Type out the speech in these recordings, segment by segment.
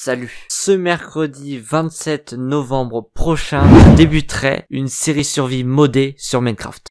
Salut Ce mercredi 27 novembre prochain, débuterait une série survie modée sur Minecraft.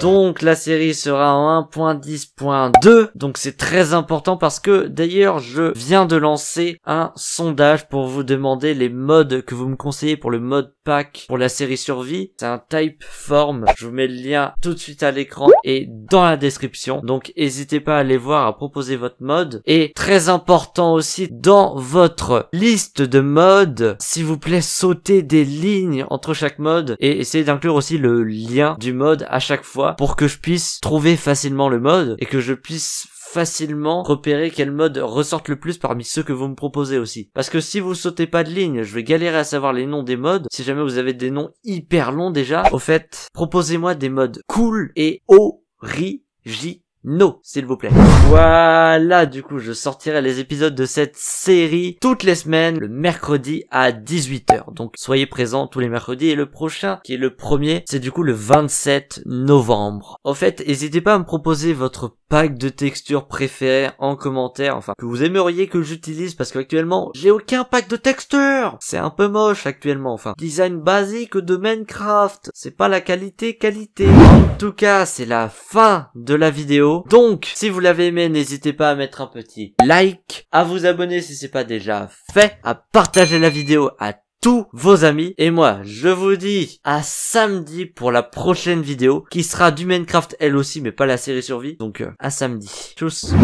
Donc la série sera en 1.10.2. Donc c'est très important parce que d'ailleurs je viens de lancer un sondage pour vous demander les modes que vous me conseillez pour le mode pack pour la série survie. C'est un type form. Je vous mets le lien tout de suite à l'écran et dans la description. Donc n'hésitez pas à aller voir, à proposer votre mode. Et très important aussi dans votre liste de modes, s'il vous plaît sautez des lignes entre chaque mode et essayez d'inclure aussi le lien du mode à chaque fois pour que je puisse trouver facilement le mode et que je puisse facilement repérer quel mode ressorte le plus parmi ceux que vous me proposez aussi. Parce que si vous sautez pas de ligne, je vais galérer à savoir les noms des modes. Si jamais vous avez des noms hyper longs déjà, au fait, proposez-moi des modes cool et j No, s'il vous plaît. Voilà, du coup, je sortirai les épisodes de cette série toutes les semaines, le mercredi à 18h. Donc, soyez présents tous les mercredis. Et le prochain, qui est le premier, c'est du coup le 27 novembre. En fait, n'hésitez pas à me proposer votre pack de textures préféré en commentaire, enfin, que vous aimeriez que j'utilise, parce qu'actuellement, j'ai aucun pack de textures C'est un peu moche actuellement, enfin. Design basique de Minecraft, c'est pas la qualité qualité. En tout cas, c'est la fin de la vidéo. Donc, si vous l'avez aimé, n'hésitez pas à mettre un petit like, à vous abonner si c'est pas déjà fait, à partager la vidéo à tous vos amis. Et moi, je vous dis à samedi pour la prochaine vidéo qui sera du Minecraft elle aussi, mais pas la série survie. Donc, euh, à samedi. Tchuss